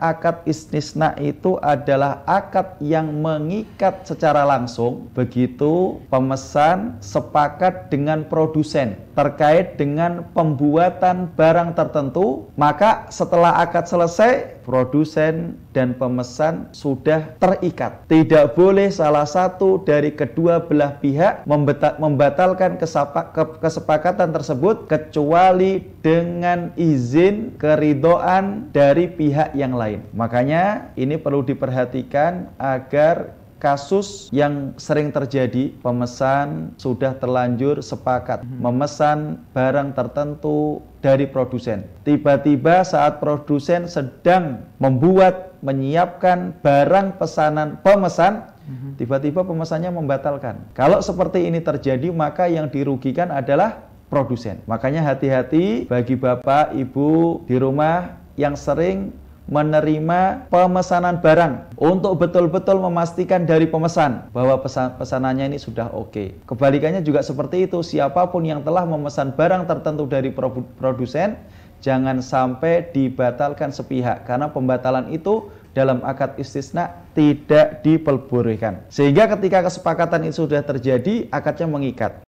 Akad istisna itu adalah akad yang mengikat secara langsung begitu pemesan sepakat dengan produsen terkait dengan pembuatan barang tertentu, maka setelah akad selesai produsen dan pemesan sudah terikat. Tidak boleh salah satu dari kedua belah pihak membatalkan kesepakatan tersebut kecuali dengan izin keridoan dari pihak yang lain. Makanya ini perlu diperhatikan agar kasus yang sering terjadi pemesan sudah terlanjur sepakat hmm. memesan barang tertentu dari produsen. Tiba-tiba saat produsen sedang membuat menyiapkan barang pesanan pemesan hmm. tiba-tiba pemesannya membatalkan. Kalau seperti ini terjadi maka yang dirugikan adalah produsen. Makanya hati-hati bagi Bapak, Ibu di rumah yang sering menerima pemesanan barang untuk betul-betul memastikan dari pemesan bahwa pesan pesanannya ini sudah oke. Okay. Kebalikannya juga seperti itu, siapapun yang telah memesan barang tertentu dari produsen jangan sampai dibatalkan sepihak karena pembatalan itu dalam akad istisna tidak diperbolehkan. Sehingga ketika kesepakatan itu sudah terjadi, akadnya mengikat.